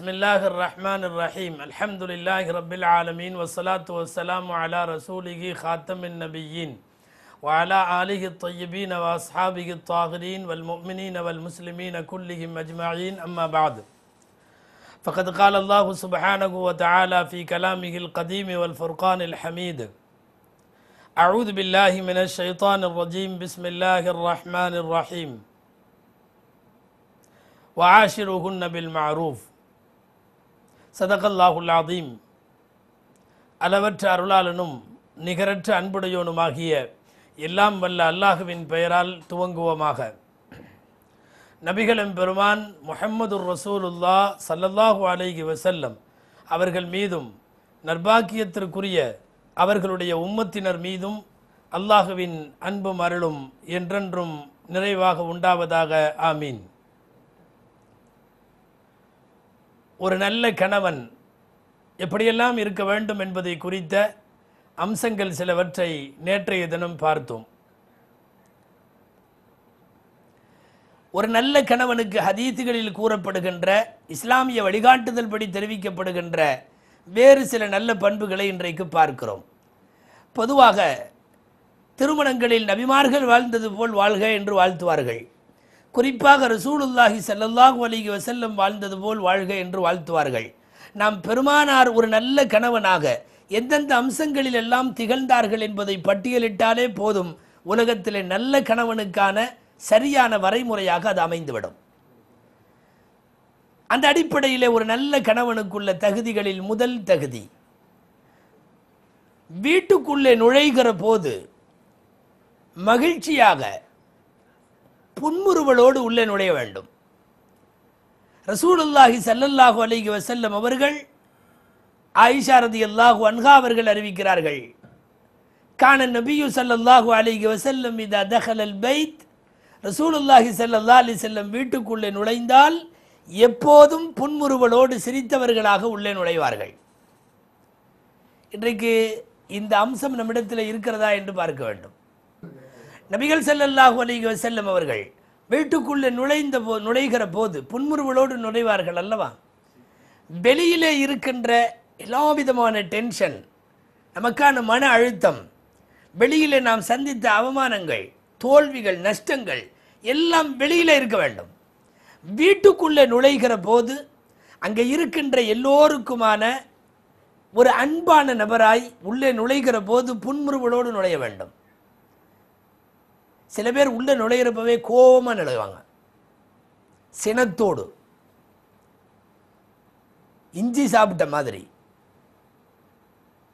بسم الله الرحمن الرحيم الحمد لله رب العالمين والصلاة والسلام على رسوله خاتم النبيين وعلى آله الطيبين وأصحابه الطاهرين والمؤمنين والمسلمين كلهم أجمعين أما بعد فقد قال الله سبحانه وتعالى في كلامه القديم والفرقان الحميد أعوذ بالله من الشيطان الرجيم بسم الله الرحمن الرحيم وعاشرهن بالمعروف சதகல்லாஹுல்லாதீம் அளவற்ற அருளாளனும் நிகரற்ற அன்புடையோனுமாகிய எல்லாம் வல்ல அல்லாஹுவின் பெயரால் துவங்குவோமாக நபிகளம் பெருமான் முஹம்மது ரசூலுல்லா சல்லல்லாஹு அலைகி வசல்லம் அவர்கள் மீதும் நர்பாக்கியத்திற்குரிய அவர்களுடைய உம்மத்தினர் மீதும் அல்லாஹுவின் அன்பும் அருளும் என்றென்றும் நிறைவாக உண்டாவதாக ஆமீன் ஒரு நல்ல கணவன் எப்படியெல்லாம் இருக்க வேண்டும் என்பதை குறித்த அம்சங்கள் சிலவற்றை நேற்றைய தினம் பார்த்தோம் ஒரு நல்ல கணவனுக்கு ஹதீத்துகளில் கூறப்படுகின்ற இஸ்லாமிய வழிகாட்டுதல் படி தெரிவிக்கப்படுகின்ற வேறு சில நல்ல பண்புகளை இன்றைக்கு பார்க்கிறோம் பொதுவாக திருமணங்களில் நபிமார்கள் வாழ்ந்தது போல் வாழ்க என்று வாழ்த்துவார்கள் குறிப்பாக ரசூலுல்லாஹி சல்லல்லாஹு அலிகி வசல்லம் வாழ்ந்தது போல் வாழ்க என்று வாழ்த்துவார்கள் நாம் பெருமானார் ஒரு நல்ல கணவனாக எந்தெந்த அம்சங்களில் எல்லாம் திகழ்ந்தார்கள் என்பதை பட்டியலிட்டாலே போதும் உலகத்திலே நல்ல கணவனுக்கான சரியான வரைமுறையாக அது அமைந்துவிடும் அந்த அடிப்படையில் ஒரு நல்ல கணவனுக்குள்ள தகுதிகளில் முதல் தகுதி வீட்டுக்குள்ளே நுழைகிற போது மகிழ்ச்சியாக புன்முறுவலோடு உள்ளே நுழைய வேண்டும் ரசூலுல்லாஹி சல்லல்லாஹு அலிகி வசல்லம் அவர்கள் ஆயிஷா ரதி அல்லாஹு அன்ஹா அவர்கள் அறிவிக்கிறார்கள் கான நபியு சல்லல்லாஹு அலிகி வசல்லம் இதா தஹல் அல் பைத் ரசூலுல்லாஹி சல்லல்லா அலி செல்லம் வீட்டுக்குள்ளே நுழைந்தால் எப்போதும் புன்முறுவலோடு சிரித்தவர்களாக உள்ளே நுழைவார்கள் இன்றைக்கு இந்த அம்சம் நம்மிடத்தில் இருக்கிறதா என்று பார்க்க வேண்டும் நபிகள் செல்லல்லாஹு அலிக செல்லம் அவர்கள் வீட்டுக்குள்ளே நுழைந்த போ நுழைகிற போது புன்முறுவலோடு நுழைவார்கள் அல்லவா வெளியிலே இருக்கின்ற எல்லா விதமான டென்ஷன் நமக்கான மன அழுத்தம் வெளியிலே நாம் சந்தித்த அவமானங்கள் தோல்விகள் நஷ்டங்கள் எல்லாம் வெளியில் இருக்க வேண்டும் வீட்டுக்குள்ளே நுழைகிற போது அங்கே இருக்கின்ற எல்லோருக்குமான ஒரு அன்பான நபராய் உள்ளே நுழைகிற போது புன்முறுவலோடு நுழைய வேண்டும் சில பேர் உள்ளே நுழையிறப்பவே கோபமாக நுழைவாங்க சினத்தோடு இஞ்சி சாப்பிட்ட மாதிரி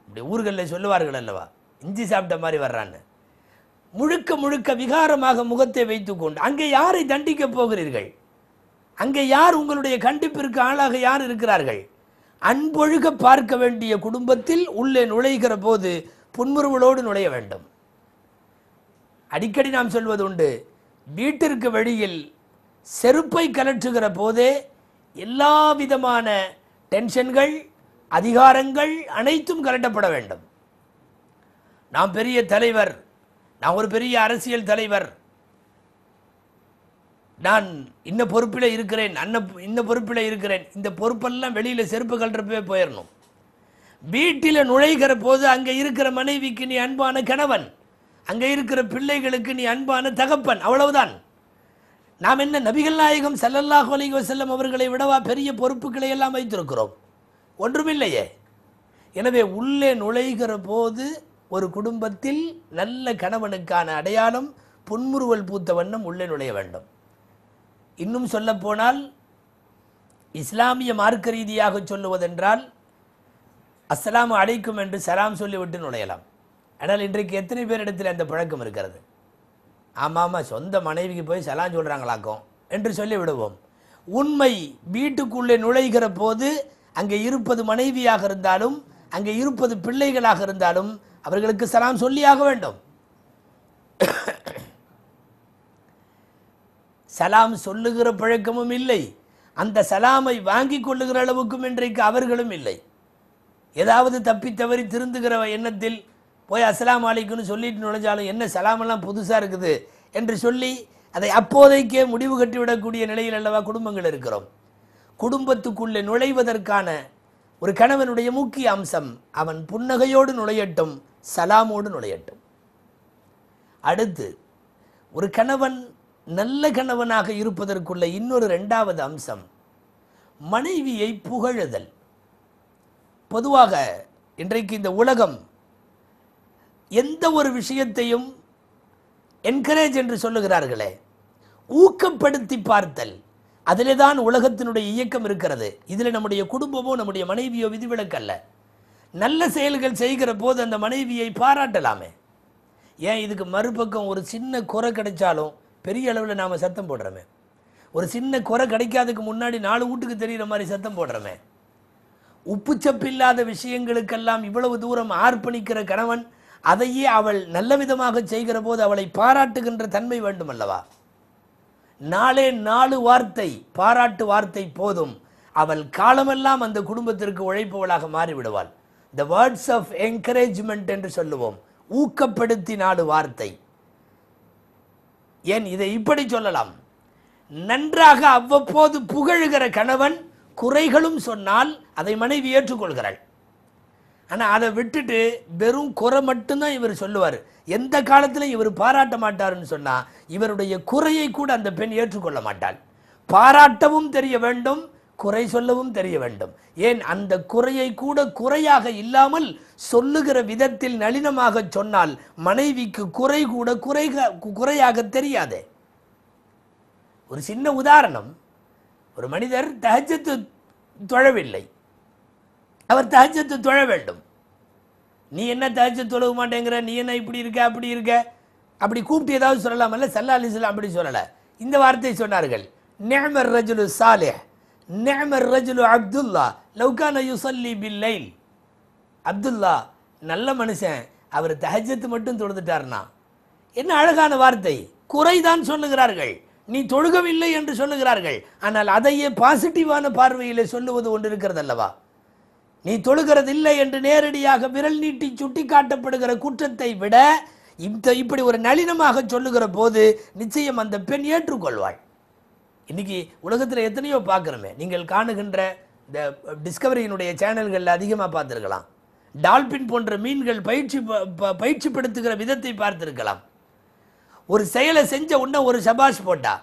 இப்படி ஊர்களில் சொல்லுவார்கள் அல்லவா இஞ்சி சாப்பிட்ட மாதிரி வர்றான்னு முழுக்க முழுக்க விகாரமாக முகத்தை வைத்துக்கொண்டு அங்கே யாரை தண்டிக்கப் போகிறீர்கள் அங்கே யார் உங்களுடைய கண்டிப்பிற்கு ஆளாக யார் இருக்கிறார்கள் அன்பொழுக பார்க்க வேண்டிய குடும்பத்தில் உள்ளே நுழைகிற போது புன்முறுவலோடு நுழைய வேண்டும் அடிக்கடி நாம் சொல்வது உண்டு வீட்டிற்கு வெளியில் செருப்பை கலற்றுகிற போதே எல்லா விதமான டென்ஷன்கள் அதிகாரங்கள் அனைத்தும் கலட்டப்பட வேண்டும் நாம் பெரிய தலைவர் நான் ஒரு பெரிய அரசியல் தலைவர் நான் இன்ன பொறுப்பில் இருக்கிறேன் அன்ன இந்த பொறுப்பில் இருக்கிறேன் இந்த பொறுப்பெல்லாம் வெளியில் செருப்பு கல்றப்பவே போயிடணும் வீட்டில் நுழைகிற போது அங்கே இருக்கிற மனைவிக்கு நீ அன்பான கணவன் அங்கே இருக்கிற பிள்ளைகளுக்கு நீ அன்பான தகப்பன் அவ்வளவுதான் நாம் என்ன நபிகள் நாயகம் செல்லல்லா அலிக செல்லம் அவர்களை விடவா பெரிய பொறுப்புகளை எல்லாம் வைத்திருக்கிறோம் ஒன்றுமில்லையே எனவே உள்ளே நுழைகிற போது ஒரு குடும்பத்தில் நல்ல கணவனுக்கான அடையாளம் புன்முறுவல் பூத்த வண்ணம் உள்ளே நுழைய வேண்டும் இன்னும் சொல்லப்போனால் இஸ்லாமிய மார்க்க ரீதியாக சொல்லுவதென்றால் அஸ்லாம் அடைக்கும் என்று சலாம் சொல்லிவிட்டு நுழையலாம் ஆனால் இன்றைக்கு எத்தனை பேர் இடத்துல அந்த பழக்கம் இருக்கிறது ஆமாம் சொந்த மனைவிக்கு போய் செலாம் சொல்கிறாங்களாக்கும் என்று சொல்லி விடுவோம் உண்மை வீட்டுக்குள்ளே நுழைகிற போது அங்கே இருப்பது மனைவியாக இருந்தாலும் அங்கே இருப்பது பிள்ளைகளாக இருந்தாலும் அவர்களுக்கு சலாம் சொல்லியாக வேண்டும் சலாம் சொல்லுகிற பழக்கமும் இல்லை அந்த சலாமை வாங்கி கொள்ளுகிற அளவுக்கும் இன்றைக்கு அவர்களும் இல்லை ஏதாவது தப்பி தவறி திருந்துகிற எண்ணத்தில் போய் அஸ்லாம் அலைக்குன்னு சொல்லிட்டு நுழைஞ்சாலும் என்ன சலாமெல்லாம் புதுசாக இருக்குது என்று சொல்லி அதை அப்போதைக்கே முடிவு கட்டிவிடக்கூடிய நிலையில் அல்லவா குடும்பங்கள் இருக்கிறோம் குடும்பத்துக்குள்ளே நுழைவதற்கான ஒரு கணவனுடைய முக்கிய அம்சம் அவன் புன்னகையோடு நுழையட்டும் சலாமோடு நுழையட்டும் அடுத்து ஒரு கணவன் நல்ல கணவனாக இருப்பதற்குள்ள இன்னொரு ரெண்டாவது அம்சம் மனைவியை புகழுதல் பொதுவாக இன்றைக்கு இந்த உலகம் எந்த ஒரு விஷயத்தையும் என்கரேஜ் என்று சொல்லுகிறார்களே ஊக்கப்படுத்தி பார்த்தல் அதிலே தான் உலகத்தினுடைய இயக்கம் இருக்கிறது இதில் நம்முடைய குடும்பமோ நம்முடைய மனைவியோ விதிவிலக்கல்ல நல்ல செயல்கள் செய்கிற போது அந்த மனைவியை பாராட்டலாமே ஏன் இதுக்கு மறுபக்கம் ஒரு சின்ன குறை கிடைச்சாலும் பெரிய அளவில் நாம் சத்தம் போடுறோமே ஒரு சின்ன குறை கிடைக்காததுக்கு முன்னாடி நாலு வீட்டுக்கு தெரிகிற மாதிரி சத்தம் போடுறோமே உப்புச்சப்பில்லாத விஷயங்களுக்கெல்லாம் இவ்வளவு தூரம் ஆர்ப்பணிக்கிற கணவன் அதையே அவள் நல்ல விதமாக செய்கிற போது அவளை பாராட்டுகின்ற தன்மை வேண்டும் அல்லவா நாளே நாலு வார்த்தை பாராட்டு வார்த்தை போதும் அவள் காலமெல்லாம் அந்த குடும்பத்திற்கு உழைப்பவளாக மாறிவிடுவாள் த வேர்ட்ஸ் ஆஃப் என்கரேஜ்மெண்ட் என்று சொல்லுவோம் ஊக்கப்படுத்தி நாலு வார்த்தை ஏன் இதை இப்படி சொல்லலாம் நன்றாக அவ்வப்போது புகழுகிற கணவன் குறைகளும் சொன்னால் அதை மனைவி ஏற்றுக்கொள்கிறாள் ஆனால் அதை விட்டுட்டு வெறும் குறை மட்டும்தான் இவர் சொல்லுவார் எந்த காலத்திலும் இவர் பாராட்ட மாட்டாருன்னு சொன்னால் இவருடைய குறையை கூட அந்த பெண் ஏற்றுக்கொள்ள மாட்டாள் பாராட்டவும் தெரிய வேண்டும் குறை சொல்லவும் தெரிய வேண்டும் ஏன் அந்த குறையை கூட குறையாக இல்லாமல் சொல்லுகிற விதத்தில் நளினமாக சொன்னால் மனைவிக்கு குறை கூட குறைக குறையாக தெரியாதே ஒரு சின்ன உதாரணம் ஒரு மனிதர் தகஜத்து தொழவில்லை அவர் தகஜத்தை தொழ வேண்டும் நீ என்ன தகஜ தொழ மாட்டேங்கிற நீ என்ன இப்படி இருக்க அப்படி இருக்க அப்படி கூப்பிட்டு ஏதாவது சொல்லலாமல்ல சல்லா சொல்லாம் அப்படி சொல்லலை இந்த வார்த்தை சொன்னார்கள் நேமர் ரஜுலு சாலே நேமர் ரஜுலு அப்துல்லா லவ்கான யுசல்லி பில்லைல் அப்துல்லா நல்ல மனுஷன் அவர் தஹஜத்து மட்டும் தொழுதுட்டார்னா என்ன அழகான வார்த்தை குறைதான் சொல்லுகிறார்கள் நீ தொழுகவில்லை என்று சொல்லுகிறார்கள் ஆனால் அதையே பாசிட்டிவான பார்வையில் சொல்லுவது ஒன்று இருக்கிறது அல்லவா நீ தொழுகிறது இல்லை என்று நேரடியாக விரல் நீட்டி சுட்டி காட்டப்படுகிற குற்றத்தை விட இந்த இப்படி ஒரு நளினமாக சொல்லுகிற போது நிச்சயம் அந்த பெண் ஏற்றுக்கொள்வாள் இன்னைக்கு உலகத்தில் எத்தனையோ பார்க்குறோமே நீங்கள் காணுகின்ற இந்த டிஸ்கவரியினுடைய சேனல்களில் அதிகமாக பார்த்துருக்கலாம் டால்பின் போன்ற மீன்கள் பயிற்சி பயிற்சி படுத்துகிற விதத்தை பார்த்துருக்கலாம் ஒரு செயலை செஞ்ச உடனே ஒரு சபாஷ் போட்டா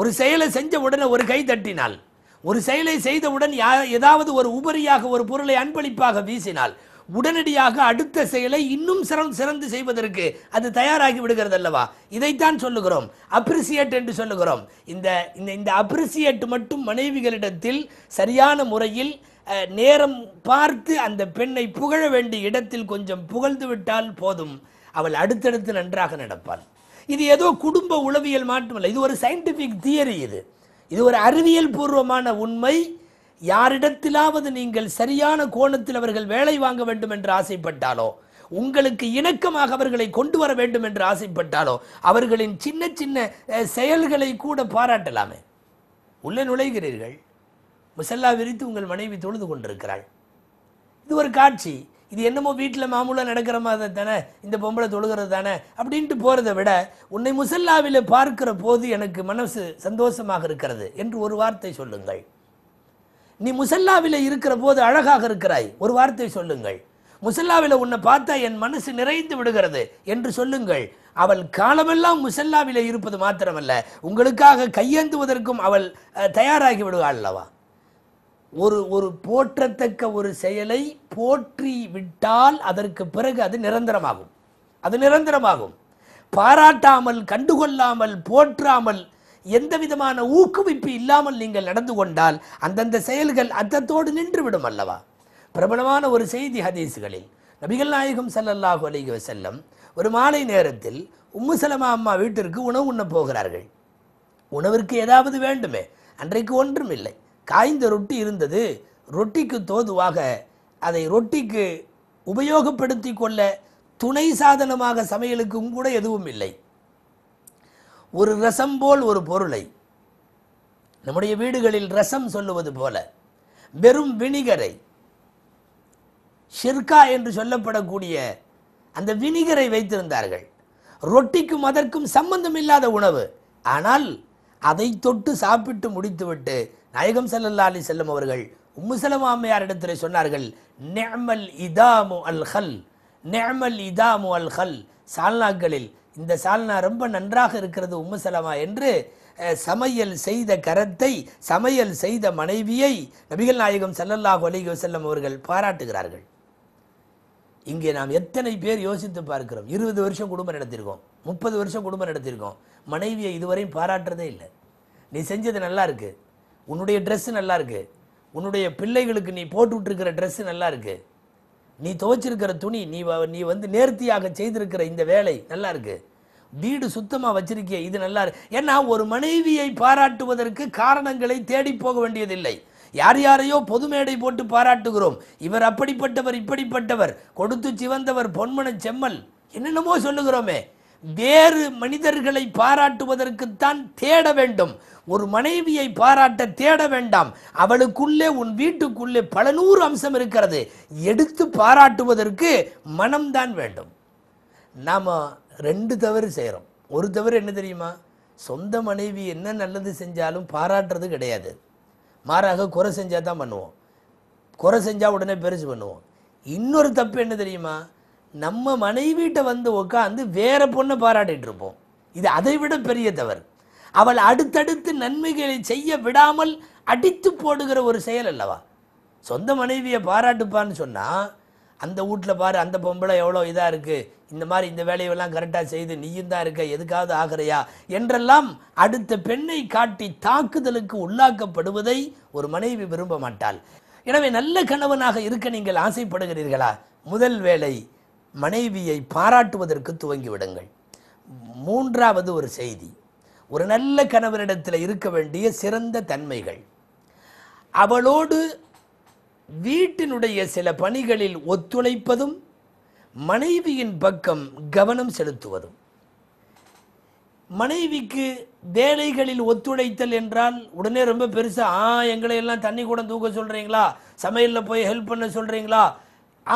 ஒரு செயலை செஞ்ச உடனே ஒரு கை தட்டினாள் ஒரு செயலை செய்தவுடன் யா ஏதாவது ஒரு உபரியாக ஒரு பொருளை அன்பளிப்பாக வீசினால் உடனடியாக அடுத்த செயலை இன்னும் சிறம் சிறந்து செய்வதற்கு அது தயாராகி விடுகிறது அல்லவா இதைத்தான் சொல்லுகிறோம் அப்ரிசியேட் என்று சொல்லுகிறோம் இந்த இந்த இந்த அப்ரிசியேட் மட்டும் மனைவிகளிடத்தில் சரியான முறையில் நேரம் பார்த்து அந்த பெண்ணை புகழ வேண்டிய இடத்தில் கொஞ்சம் புகழ்ந்து விட்டால் போதும் அவள் அடுத்தடுத்து நன்றாக நடப்பாள் இது ஏதோ குடும்ப உளவியல் மாற்றமல்ல இது ஒரு சயின்டிஃபிக் தியரி இது இது ஒரு அறிவியல் பூர்வமான உண்மை யாரிடத்திலாவது நீங்கள் சரியான கோணத்தில் அவர்கள் வேலை வாங்க வேண்டும் என்று ஆசைப்பட்டாலோ உங்களுக்கு இணக்கமாக அவர்களை கொண்டு வர வேண்டும் என்று ஆசைப்பட்டாலோ அவர்களின் சின்ன சின்ன செயல்களை கூட பாராட்டலாமே உள்ளே நுழைகிறீர்கள் முசல்லா விரித்து உங்கள் மனைவி தொழுது கொண்டிருக்கிறாள் இது ஒரு காட்சி இது என்னமோ வீட்டில் மாமூலாக நடக்கிற மாதிரி தானே இந்த பொம்பளை தொழுகிறது தானே அப்படின்ட்டு போகிறத விட உன்னை முசல்லாவில் பார்க்கிற போது எனக்கு மனசு சந்தோஷமாக இருக்கிறது என்று ஒரு வார்த்தை சொல்லுங்கள் நீ முசல்லாவில் இருக்கிற போது அழகாக இருக்கிறாய் ஒரு வார்த்தை சொல்லுங்கள் முசல்லாவில் உன்னை பார்த்தா என் மனசு நிறைந்து விடுகிறது என்று சொல்லுங்கள் அவள் காலமெல்லாம் முசல்லாவில் இருப்பது மாத்திரமல்ல உங்களுக்காக கையேந்துவதற்கும் அவள் தயாராகி விடுவாள் அல்லவா ஒரு ஒரு போற்றத்தக்க ஒரு செயலை போற்றி விட்டால் அதற்கு பிறகு அது நிரந்தரமாகும் அது நிரந்தரமாகும் பாராட்டாமல் கண்டுகொள்ளாமல் போற்றாமல் எந்த விதமான ஊக்குவிப்பு இல்லாமல் நீங்கள் நடந்து கொண்டால் அந்தந்த செயல்கள் அத்தத்தோடு நின்றுவிடும் அல்லவா பிரபலமான ஒரு செய்தி ஹதீஸுகளில் நபிகள் நாயகம் சல்லல்லாஹு அலிக வசல்லம் ஒரு மாலை நேரத்தில் உம்மு சலமா அம்மா வீட்டிற்கு உணவு உண்ண போகிறார்கள் உணவிற்கு ஏதாவது வேண்டுமே அன்றைக்கு ஒன்றும் இல்லை காய்ந்த ரொட்டி இருந்தது ரொட்டிக்கு தோதுவாக அதை ரொட்டிக்கு உபயோகப்படுத்தி கொள்ள துணை சாதனமாக சமையலுக்கும் கூட எதுவும் இல்லை ஒரு ரசம் போல் ஒரு பொருளை நம்முடைய வீடுகளில் ரசம் சொல்லுவது போல வெறும் வினிகரை ஷிர்கா என்று சொல்லப்படக்கூடிய அந்த வினிகரை வைத்திருந்தார்கள் ரொட்டிக்கும் அதற்கும் சம்பந்தம் இல்லாத உணவு ஆனால் அதை தொட்டு சாப்பிட்டு முடித்துவிட்டு நாயகம் சல்லல்லா அலி செல்லம் அவர்கள் உம்முசலம் அம்மையாரிடத்தில் சொன்னார்கள் நேமல் இதாமு அல் ஹல் நேமல் இதாமு அல் ஹல் சால்னாக்களில் இந்த சால்னா ரொம்ப நன்றாக இருக்கிறது உம்முசலமா என்று சமையல் செய்த கரத்தை சமையல் செய்த மனைவியை நபிகள் நாயகம் சல்லல்லாஹு அலிக வசல்லம் அவர்கள் பாராட்டுகிறார்கள் இங்கே நாம் எத்தனை பேர் யோசித்து பார்க்கிறோம் இருபது வருஷம் குடும்பம் நடத்தியிருக்கோம் முப்பது வருஷம் குடும்பம் நடத்தியிருக்கோம் மனைவியை இதுவரையும் பாராட்டுறதே இல்லை நீ செஞ்சது நல்லா இருக்குது உன்னுடைய ட்ரெஸ்ஸு நல்லா இருக்கு உன்னுடைய பிள்ளைகளுக்கு நீ போட்டுட்ருக்கிற ட்ரெஸ்ஸு நல்லா இருக்குது நீ துவைச்சிருக்கிற துணி நீ நீ வந்து நேர்த்தியாக செய்திருக்கிற இந்த வேலை நல்லா இருக்குது வீடு சுத்தமாக வச்சிருக்கிய இது நல்லா இருக்கு ஏன்னா ஒரு மனைவியை பாராட்டுவதற்கு காரணங்களை தேடி போக வேண்டியதில்லை யார் யாரையோ பொது மேடை போட்டு பாராட்டுகிறோம் இவர் அப்படிப்பட்டவர் இப்படிப்பட்டவர் கொடுத்து சிவந்தவர் பொன்மன செம்மல் என்னென்னமோ சொல்லுகிறோமே வேறு மனிதர்களை பாராட்டுவதற்குத்தான் தேட வேண்டும் ஒரு மனைவியை பாராட்ட தேட வேண்டாம் அவளுக்குள்ளே உன் வீட்டுக்குள்ளே பல நூறு அம்சம் இருக்கிறது எடுத்து பாராட்டுவதற்கு மனம்தான் வேண்டும் நாம் ரெண்டு தவறு செய்கிறோம் ஒரு தவறு என்ன தெரியுமா சொந்த மனைவி என்ன நல்லது செஞ்சாலும் பாராட்டுறது கிடையாது மாறாக குறை செஞ்சால் தான் பண்ணுவோம் குறை செஞ்சால் உடனே பெருசு பண்ணுவோம் இன்னொரு தப்பு என்ன தெரியுமா நம்ம மனைவிட்ட வந்து உட்காந்து வேற பொண்ணை பாராட்டிட்டு இருப்போம் இது அதை விட பெரிய தவறு அவள் அடுத்தடுத்து நன்மைகளை செய்ய விடாமல் அடித்து போடுகிற ஒரு செயல் அல்லவா சொந்த மனைவியை பாராட்டுப்பான்னு சொன்னால் அந்த வீட்டில் பாரு அந்த பொம்பளை எவ்வளோ இதாக இருக்குது இந்த மாதிரி இந்த வேலையெல்லாம் கரெக்டாக செய்து நீயும் தான் இருக்க எதுக்காவது ஆகிறையா என்றெல்லாம் அடுத்த பெண்ணை காட்டி தாக்குதலுக்கு உள்ளாக்கப்படுவதை ஒரு மனைவி விரும்ப மாட்டாள் எனவே நல்ல கணவனாக இருக்க நீங்கள் ஆசைப்படுகிறீர்களா முதல் வேலை மனைவியை பாராட்டுவதற்கு துவங்கிவிடுங்கள் மூன்றாவது ஒரு செய்தி ஒரு நல்ல கணவனிடத்தில் இருக்க வேண்டிய சிறந்த தன்மைகள் அவளோடு வீட்டினுடைய சில பணிகளில் ஒத்துழைப்பதும் மனைவியின் பக்கம் கவனம் செலுத்துவதும் மனைவிக்கு வேலைகளில் ஒத்துழைத்தல் என்றால் உடனே ரொம்ப பெருசாக ஆ எங்களை எல்லாம் தண்ணி கூட தூக்க சொல்கிறீங்களா சமையலில் போய் ஹெல்ப் பண்ண சொல்கிறீங்களா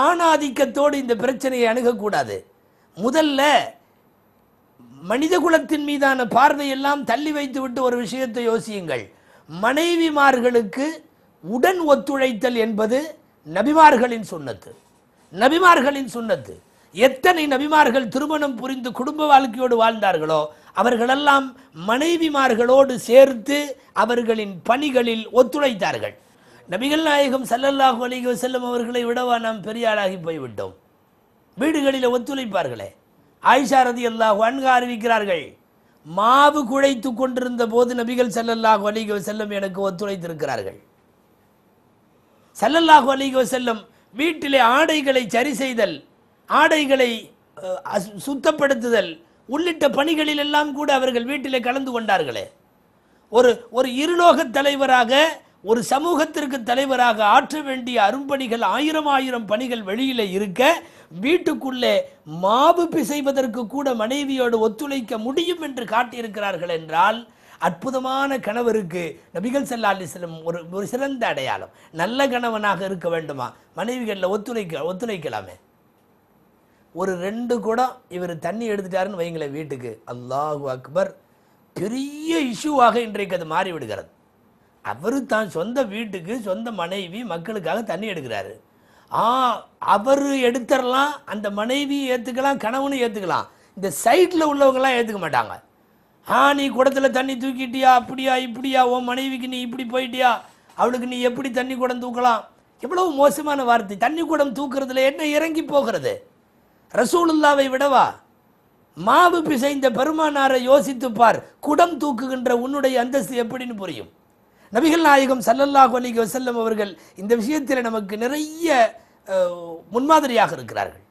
ஆணாதிக்கத்தோடு இந்த பிரச்சனையை அணுகக்கூடாது முதல்ல மனித குலத்தின் மீதான பார்வையெல்லாம் தள்ளி வைத்துவிட்டு ஒரு விஷயத்தை யோசியுங்கள் மனைவிமார்களுக்கு உடன் ஒத்துழைத்தல் என்பது நபிமார்களின் சுண்ணத்து நபிமார்களின் சுண்ணத்து எத்தனை நபிமார்கள் திருமணம் புரிந்து குடும்ப வாழ்க்கையோடு வாழ்ந்தார்களோ அவர்களெல்லாம் மனைவிமார்களோடு சேர்த்து அவர்களின் பணிகளில் ஒத்துழைத்தார்கள் நபிகள் நாயகம் சல்லல்லாஹு அலிக செல்லும் அவர்களை விடவா நாம் பெரிய போய்விட்டோம் வீடுகளில் ஒத்துழைப்பார்களே ஆயிஷா ரதி அல்லாஹ் அன்கா அறிவிக்கிறார்கள் மாவு குழைத்து கொண்டிருந்த போது நபிகள் செல்லல்லாஹு அலிக செல்லும் எனக்கு ஒத்துழைத்திருக்கிறார்கள் செல்லல்லாஹு அலிக செல்லும் வீட்டிலே ஆடைகளை சரி செய்தல் ஆடைகளை சுத்தப்படுத்துதல் உள்ளிட்ட பணிகளில் எல்லாம் கூட அவர்கள் வீட்டிலே கலந்து கொண்டார்களே ஒரு ஒரு இருலோக தலைவராக ஒரு சமூகத்திற்கு தலைவராக ஆற்ற வேண்டிய அரும்பணிகள் ஆயிரம் ஆயிரம் பணிகள் வெளியில் இருக்க வீட்டுக்குள்ளே மாவு பிசைவதற்கு கூட மனைவியோடு ஒத்துழைக்க முடியும் என்று காட்டியிருக்கிறார்கள் என்றால் அற்புதமான கணவருக்கு நபிகள் செல்லா அலிஸ்லம் ஒரு ஒரு சிறந்த அடையாளம் நல்ல கணவனாக இருக்க வேண்டுமா மனைவிகளில் ஒத்துழைக்க ஒத்துழைக்கலாமே ஒரு ரெண்டு குடம் இவர் தண்ணி எடுத்துட்டாருன்னு வைங்களேன் வீட்டுக்கு அல்லாஹு அக்பர் பெரிய இஷ்யூவாக இன்றைக்கு அது மாறிவிடுகிறது அவர் தான் சொந்த வீட்டுக்கு சொந்த மனைவி மக்களுக்காக தண்ணி எடுக்கிறாரு ஆ அவர் எடுத்துடலாம் அந்த மனைவி ஏற்றுக்கலாம் கணவனும் ஏற்றுக்கலாம் இந்த சைட்டில் உள்ளவங்களாம் ஏற்றுக்க மாட்டாங்க ஆ நீ குடத்தில் தண்ணி தூக்கிட்டியா அப்படியா இப்படியா உன் மனைவிக்கு நீ இப்படி போயிட்டியா அவளுக்கு நீ எப்படி தண்ணி குடம் தூக்கலாம் எவ்வளவு மோசமான வார்த்தை தண்ணி குடம் தூக்குறதுல என்ன இறங்கி போகிறது ரசூலுல்லாவை விடவா மாவு பிசைந்த பெருமானாரை யோசித்துப்பார் குடம் தூக்குகின்ற உன்னுடைய அந்தஸ்து எப்படின்னு புரியும் நபிகள் நாயகம் சல்லல்லாஹ் அலிக் வசல்லம் அவர்கள் இந்த விஷயத்தில் நமக்கு நிறைய முன்மாதிரியாக இருக்கிறார்கள்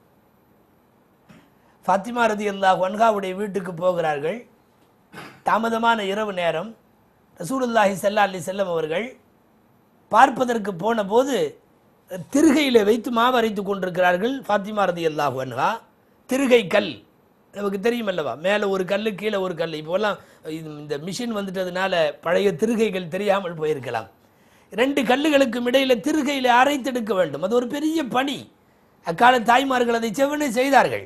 ஃபாத்திமா ரதி அல்லாஹ் வன்காவுடைய வீட்டுக்கு போகிறார்கள் தாமதமான இரவு நேரம் ரசூலுல்லாஹி சல்லா அலி செல்லம் அவர்கள் பார்ப்பதற்கு போன போது திருகையில் வைத்து மாவரைத்து கொண்டிருக்கிறார்கள் ஃபாத்திமா ரதி அல்லாஹ் வன்ஹா திருகை கல் நமக்கு தெரியும் அல்லவா மேலே ஒரு கல் கீழே ஒரு கல் இப்போல்லாம் இந்த மிஷின் வந்துட்டதுனால பழைய திருகைகள் தெரியாமல் போயிருக்கலாம் ரெண்டு கல்லுகளுக்கும் இடையில் திருகையில் அரைத்தெடுக்க வேண்டும் அது ஒரு பெரிய பணி அக்கால தாய்மார்கள் அதை செவ்வனே செய்தார்கள்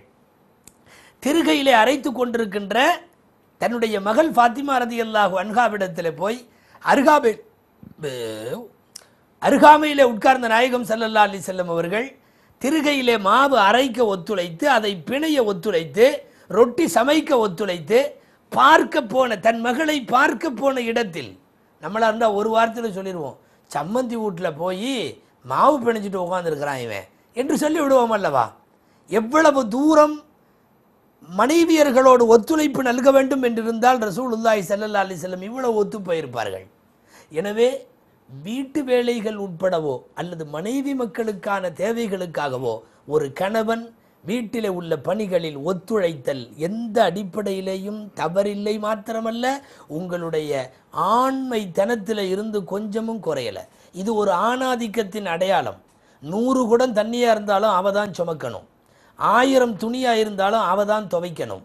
திருகையிலே அரைத்து கொண்டிருக்கின்ற தன்னுடைய மகள் ஃபாத்திமா ரதி அல்லாஹு அன்காவிடத்தில் போய் அருகாமை அருகாமையிலே உட்கார்ந்த நாயகம் சல்லல்லா அலி செல்லம் அவர்கள் திருகையிலே மாவு அரைக்க ஒத்துழைத்து அதை பிணைய ஒத்துழைத்து ரொட்டி சமைக்க ஒத்துழைத்து பார்க்க போன தன் மகளை பார்க்க போன இடத்தில் நம்மளாக இருந்தால் ஒரு வாரத்தில் சொல்லிடுவோம் சம்மந்தி வீட்டில் போய் மாவு பிணைஞ்சிட்டு உட்காந்துருக்கிறான் இவன் என்று சொல்லி விடுவோம் அல்லவா எவ்வளவு தூரம் மனைவியர்களோடு ஒத்துழைப்பு நல்க வேண்டும் என்றிருந்தால் ரசூலுல்லாய் செல்லல்லா அலி செல்லம் இவ்வளவு ஒத்து போயிருப்பார்கள் எனவே வீட்டு வேலைகள் உட்படவோ அல்லது மனைவி மக்களுக்கான தேவைகளுக்காகவோ ஒரு கணவன் வீட்டில் உள்ள பணிகளில் ஒத்துழைத்தல் எந்த அடிப்படையிலேயும் தவறில்லை மாத்திரமல்ல உங்களுடைய ஆண்மை தனத்தில் இருந்து கொஞ்சமும் குறையலை இது ஒரு ஆணாதிக்கத்தின் அடையாளம் நூறு குடம் தண்ணியாக இருந்தாலும் அவ தான் சுமக்கணும் ஆயிரம் துணியாக இருந்தாலும் அவ தான் துவைக்கணும்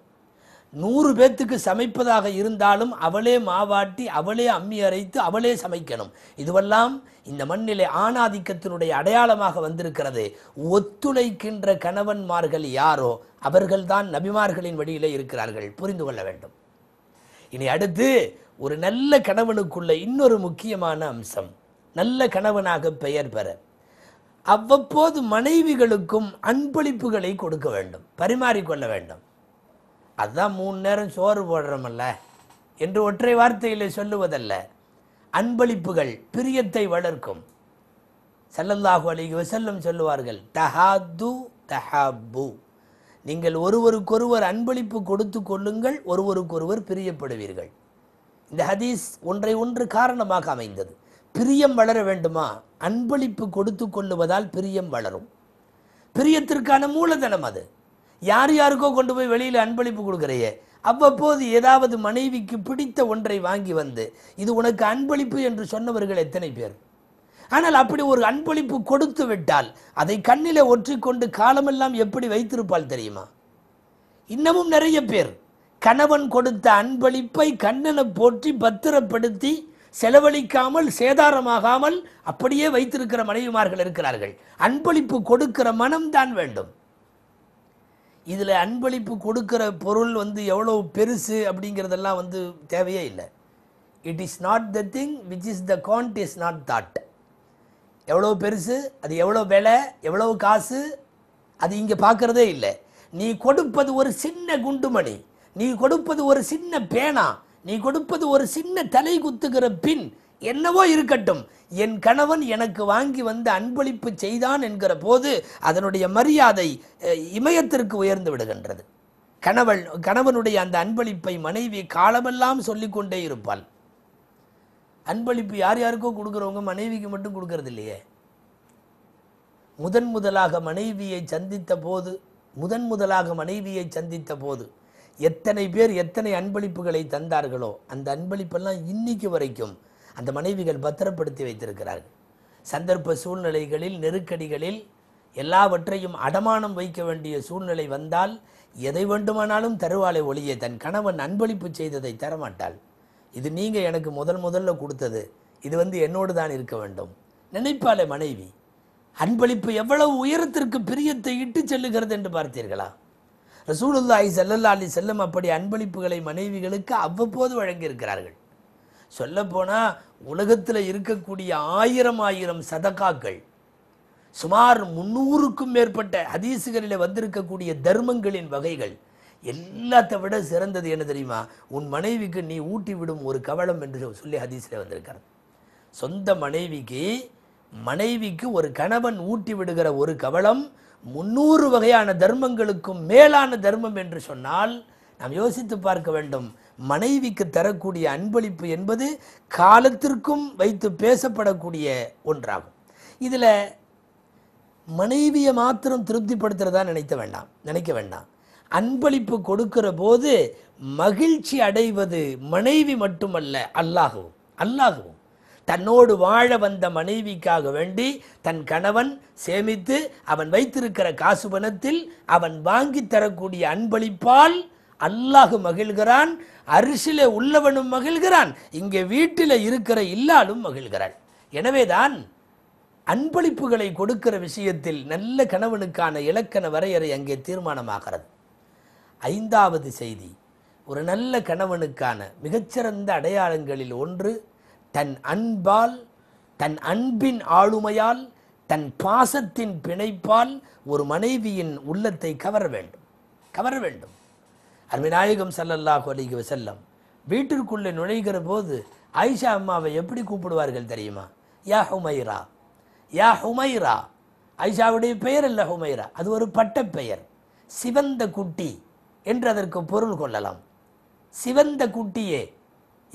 நூறு பேர்த்துக்கு சமைப்பதாக இருந்தாலும் அவளே மாவாட்டி அவளே அம்மி அரைத்து அவளே சமைக்கணும் இதுவெல்லாம் இந்த மண்ணிலே ஆணாதிக்கத்தினுடைய அடையாளமாக வந்திருக்கிறது ஒத்துழைக்கின்ற கணவன்மார்கள் யாரோ அவர்கள்தான் நபிமார்களின் வழியிலே இருக்கிறார்கள் புரிந்து கொள்ள வேண்டும் இனி அடுத்து ஒரு நல்ல கணவனுக்குள்ள இன்னொரு முக்கியமான அம்சம் நல்ல கணவனாக பெயர் பெற அவ்வப்போது மனைவிகளுக்கும் அன்பளிப்புகளை கொடுக்க வேண்டும் பரிமாறிக்கொள்ள வேண்டும் அதுதான் மூணு நேரம் சோறு போடுறோமல்ல என்று ஒற்றை வார்த்தையில் சொல்லுவதல்ல அன்பளிப்புகள் பிரியத்தை வளர்க்கும் செல்லந்தாகு அலிஹி வசல்லம் சொல்லுவார்கள் தஹாது தஹாபு நீங்கள் ஒருவருக்கொருவர் அன்பளிப்பு கொடுத்து கொள்ளுங்கள் ஒருவருக்கொருவர் பிரியப்படுவீர்கள் இந்த ஹதீஸ் ஒன்றை ஒன்று காரணமாக அமைந்தது பிரியம் வளர வேண்டுமா அன்பளிப்பு கொடுத்து கொள்ளுவதால் பிரியம் வளரும் பிரியத்திற்கான மூலதனம் அது யார் யாருக்கோ கொண்டு போய் வெளியில் அன்பளிப்பு கொடுக்குறையே அவ்வப்போது ஏதாவது மனைவிக்கு பிடித்த ஒன்றை வாங்கி வந்து இது உனக்கு அன்பளிப்பு என்று சொன்னவர்கள் எத்தனை பேர் ஆனால் அப்படி ஒரு அன்பளிப்பு கொடுத்து விட்டால் அதை கண்ணிலே ஒற்றிக்கொண்டு காலமெல்லாம் எப்படி வைத்திருப்பால் தெரியுமா இன்னமும் நிறைய பேர் கணவன் கொடுத்த அன்பளிப்பை கண்ணனை போற்றி பத்திரப்படுத்தி செலவழிக்காமல் சேதாரமாகாமல் அப்படியே வைத்திருக்கிற மனைவிமார்கள் இருக்கிறார்கள் அன்பளிப்பு கொடுக்கிற மனம் தான் வேண்டும் இதில் அன்பளிப்பு கொடுக்குற பொருள் வந்து எவ்வளோ பெருசு அப்படிங்கிறதெல்லாம் வந்து தேவையே இல்லை it is not the thing which is the can't is not that எவ்வளோ பெருசு அது எவ்வளோ விலை எவ்வளோ காசு அது இங்கே பார்க்குறதே இல்லை நீ கொடுப்பது ஒரு சின்ன குண்டுமணி நீ கொடுப்பது ஒரு சின்ன பேனா நீ கொடுப்பது ஒரு சின்ன தலை குத்துக்கிற பின் என்னவோ இருக்கட்டும் என் கணவன் எனக்கு வாங்கி வந்து அன்பளிப்பு செய்தான் என்கிற போது அதனுடைய மரியாதை இமயத்திற்கு உயர்ந்து விடுகின்றது கணவன் கணவனுடைய அந்த அன்பளிப்பை மனைவி காலமெல்லாம் சொல்லிக்கொண்டே இருப்பாள் அன்பளிப்பு யார் யாருக்கோ கொடுக்குறவங்க மனைவிக்கு மட்டும் கொடுக்கறது இல்லையே முதன் முதலாக மனைவியை சந்தித்த போது முதன் முதலாக மனைவியை சந்தித்த போது எத்தனை பேர் எத்தனை அன்பளிப்புகளை தந்தார்களோ அந்த அன்பளிப்பெல்லாம் இன்னைக்கு வரைக்கும் அந்த மனைவிகள் பத்திரப்படுத்தி வைத்திருக்கிறார்கள் சந்தர்ப்ப சூழ்நிலைகளில் நெருக்கடிகளில் எல்லாவற்றையும் அடமானம் வைக்க வேண்டிய சூழ்நிலை வந்தால் எதை வேண்டுமானாலும் தருவாளை ஒளிய தன் கணவன் அன்பளிப்பு செய்ததை தரமாட்டாள் இது நீங்கள் எனக்கு முதல் முதல்ல கொடுத்தது இது வந்து என்னோடு தான் இருக்க வேண்டும் நினைப்பாளே மனைவி அன்பளிப்பு எவ்வளவு உயரத்திற்கு பிரியத்தை இட்டு செல்லுகிறது என்று பார்த்தீர்களா ரசூலுல்லாஹி செல்லல்லா அலி செல்லும் அப்படி அன்பளிப்புகளை மனைவிகளுக்கு அவ்வப்போது வழங்கியிருக்கிறார்கள் சொல்லப்போனால் உலகத்தில் இருக்கக்கூடிய ஆயிரம் ஆயிரம் சதக்காக்கள் சுமார் முந்நூறுக்கும் மேற்பட்ட ஹதீசுகளில் வந்திருக்கக்கூடிய தர்மங்களின் வகைகள் எல்லாத்தை விட சிறந்தது என்ன தெரியுமா உன் மனைவிக்கு நீ ஊட்டி விடும் ஒரு கவலம் என்று சொல்லி ஹதீஸில் வந்திருக்கிறது சொந்த மனைவிக்கு மனைவிக்கு ஒரு கணவன் ஊட்டி விடுகிற ஒரு கவலம் முன்னூறு வகையான தர்மங்களுக்கும் மேலான தர்மம் என்று சொன்னால் நாம் யோசித்து பார்க்க வேண்டும் மனைவிக்கு தரக்கூடிய அன்பளிப்பு என்பது காலத்திற்கும் வைத்து பேசப்படக்கூடிய ஒன்றாகும் இதில் மனைவியை மாத்திரம் திருப்திப்படுத்துகிறதா நினைத்த வேண்டாம் நினைக்க வேண்டாம் அன்பளிப்பு கொடுக்கிற போது மகிழ்ச்சி அடைவது மனைவி மட்டுமல்ல அல்லாகவும் அல்லாகவும் தன்னோடு வாழ வந்த மனைவிக்காக வேண்டி தன் கணவன் சேமித்து அவன் வைத்திருக்கிற காசு பணத்தில் அவன் வாங்கி தரக்கூடிய அன்பளிப்பால் அல்லாஹு மகிழ்கிறான் அரிசில உள்ளவனும் மகிழ்கிறான் இங்கே வீட்டில் இருக்கிற இல்லாலும் மகிழ்கிறாள் எனவேதான் அன்பளிப்புகளை கொடுக்கிற விஷயத்தில் நல்ல கணவனுக்கான இலக்கண வரையறை அங்கே தீர்மானமாகிறது ஐந்தாவது செய்தி ஒரு நல்ல கணவனுக்கான மிகச்சிறந்த அடையாளங்களில் ஒன்று தன் அன்பால் தன் அன்பின் ஆளுமையால் தன் பாசத்தின் பிணைப்பால் ஒரு மனைவியின் உள்ளத்தை கவர வேண்டும் கவர வேண்டும் அருமிநாயகம் சல்லல்லாஹு அலிகி வசல்லம் வீட்டிற்குள்ளே நுழைகிற போது ஆயிஷா அம்மாவை எப்படி கூப்பிடுவார்கள் தெரியுமா யா ஹுமைரா யா ஹுமைரா ஐஷாவுடைய பெயர் அல்ல ஹுமைரா அது ஒரு பட்டப்பெயர் சிவந்த குட்டி என்று அதற்கு பொருள் கொள்ளலாம் சிவந்த குட்டியே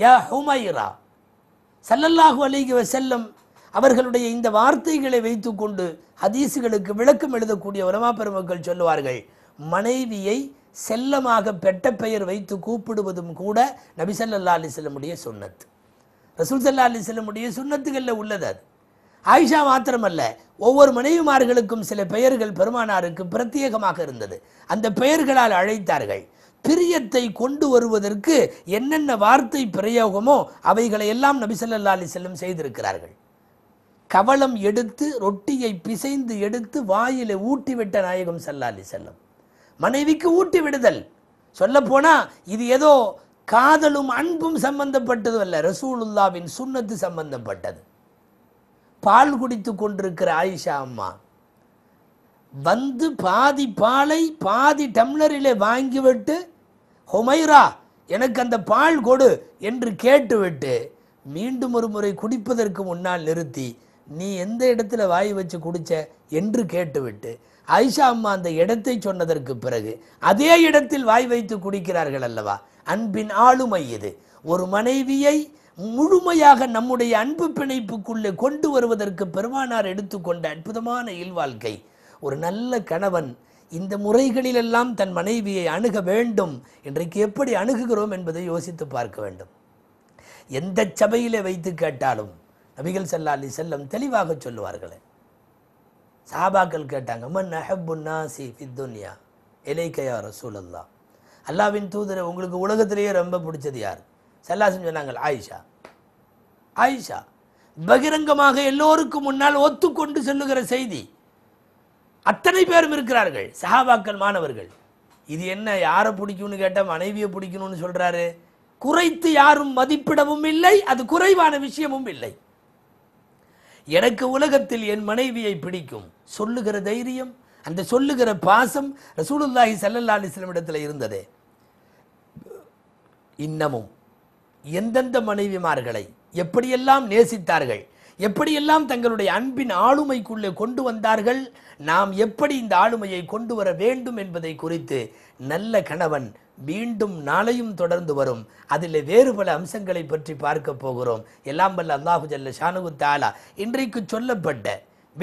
யா ஹுமைரா சல்லல்லாஹு அலிகி வசல்லம் அவர்களுடைய இந்த வார்த்தைகளை வைத்துக்கொண்டு ஹதீஸுகளுக்கு விளக்கம் எழுதக்கூடிய உலமா பெருமக்கள் சொல்லுவார்கள் மனைவியை செல்லமாக பெட்ட பெயர் வைத்து கூப்பிடுவதும் கூட நபிசல்லா செல்லமுடைய சுண்ணத்து ரசூல் சல்லா செல்லமுடைய சுண்ணத்துகளில் உள்ளது அது ஆயிஷா மாத்திரமல்ல ஒவ்வொரு மனைவிமார்களுக்கும் சில பெயர்கள் பெருமானாருக்கு பிரத்யேகமாக இருந்தது அந்த பெயர்களால் அழைத்தார்கள் பிரியத்தை கொண்டு வருவதற்கு என்னென்ன வார்த்தை பிரயோகமோ அவைகளை எல்லாம் நபிசல்லா செல்லம் செய்திருக்கிறார்கள் கவலம் எடுத்து ரொட்டியை பிசைந்து எடுத்து வாயிலை ஊட்டிவிட்ட நாயகம் சல்லா செல்லம் மனைவிக்கு ஊட்டி விடுதல் சொல்லப்போனால் இது ஏதோ காதலும் அன்பும் சம்பந்தப்பட்டது அல்ல ரசூலுல்லாவின் சுண்ணத்து சம்பந்தப்பட்டது பால் குடித்து கொண்டிருக்கிற ஆயிஷா அம்மா வந்து பாதி பாலை பாதி டம்ளரிலே வாங்கிவிட்டு ஹொமைரா எனக்கு அந்த பால் கொடு என்று கேட்டுவிட்டு மீண்டும் ஒரு முறை குடிப்பதற்கு முன்னால் நிறுத்தி நீ எந்த இடத்துல வாய் வச்சு குடிச்ச என்று கேட்டுவிட்டு ஆயிஷா அம்மா அந்த இடத்தை சொன்னதற்கு பிறகு அதே இடத்தில் வாய் வைத்து குடிக்கிறார்கள் அல்லவா அன்பின் ஆளுமை இது ஒரு மனைவியை முழுமையாக நம்முடைய அன்பு பிணைப்புக்குள்ளே கொண்டு வருவதற்கு பெருமானார் எடுத்துக்கொண்ட அற்புதமான இல்வாழ்க்கை ஒரு நல்ல கணவன் இந்த முறைகளிலெல்லாம் தன் மனைவியை அணுக வேண்டும் இன்றைக்கு எப்படி அணுகுகிறோம் என்பதை யோசித்து பார்க்க வேண்டும் எந்த சபையிலே வைத்து கேட்டாலும் நபிகள் செல்லாலி செல்லம் தெளிவாக சொல்லுவார்களே சாபாக்கள் கேட்டாங்க மன் அஹபு நாசி ஃபித்துன்யா இலைக்கையா ரசூலல்லா அல்லாவின் தூதரை உங்களுக்கு உலகத்திலேயே ரொம்ப பிடிச்சது யார் சல்லாசன் சொன்னாங்க ஆயிஷா ஆயிஷா பகிரங்கமாக எல்லோருக்கும் முன்னால் ஒத்துக்கொண்டு சொல்லுகிற செய்தி அத்தனை பேரும் இருக்கிறார்கள் சஹாபாக்கள் மாணவர்கள் இது என்ன யாரை பிடிக்கும்னு கேட்டால் மனைவியை பிடிக்கணும்னு சொல்கிறாரு குறைத்து யாரும் மதிப்பிடவும் இல்லை அது குறைவான விஷயமும் இல்லை எனக்கு உலகத்தில் என் மனைவியை பிடிக்கும் சொல்லுகிற தைரியம் அந்த சொல்லுகிற பாசம் ரசூலுல்லாஹி சல்லல்லா அலிஸ்லமிடத்தில் இருந்ததே இன்னமும் எந்தெந்த மனைவிமார்களை எப்படியெல்லாம் நேசித்தார்கள் எப்படியெல்லாம் தங்களுடைய அன்பின் ஆளுமைக்குள்ளே கொண்டு வந்தார்கள் நாம் எப்படி இந்த ஆளுமையை கொண்டு வர வேண்டும் என்பதை குறித்து நல்ல கணவன் மீண்டும் நாளையும் தொடர்ந்து வரும் அதில் வேறு பல அம்சங்களை பற்றி பார்க்க போகிறோம் எல்லாம் வல்ல அல்லாஹு ஜல்ல ஷானு தாலா இன்றைக்கு சொல்லப்பட்ட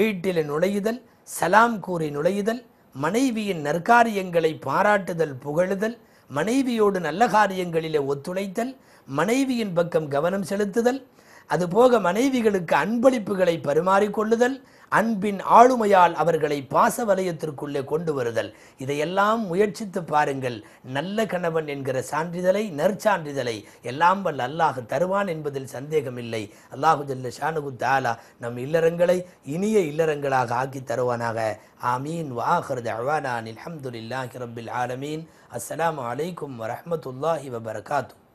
வீட்டில் நுழையுதல் சலாம் கூறி நுழையுதல் மனைவியின் நற்காரியங்களை பாராட்டுதல் புகழுதல் மனைவியோடு நல்ல காரியங்களிலே ஒத்துழைத்தல் மனைவியின் பக்கம் கவனம் செலுத்துதல் அதுபோக மனைவிகளுக்கு அன்பளிப்புகளை பரிமாறிக்கொள்ளுதல் அன்பின் ஆளுமையால் அவர்களை பாச வலயத்திற்குள்ளே கொண்டு வருதல் இதையெல்லாம் முயற்சித்து பாருங்கள் நல்ல கணவன் என்கிற சான்றிதழை நற்சான்றிதழை எல்லாம் வல்ல அல்லாஹ் தருவான் என்பதில் சந்தேகமில்லை அல்லாஹு ஜல்ல ஷானு தாலா நம் இல்லறங்களை இனிய இல்லறங்களாக ஆக்கி தருவானாக ஆமீன் வாஹர் அவானான் அலமதுல்லாஹி ரபில் ஆலமீன் அஸ்லாம் வலைக்கும் வரமத்துல்லாஹி வபர்காத்தூ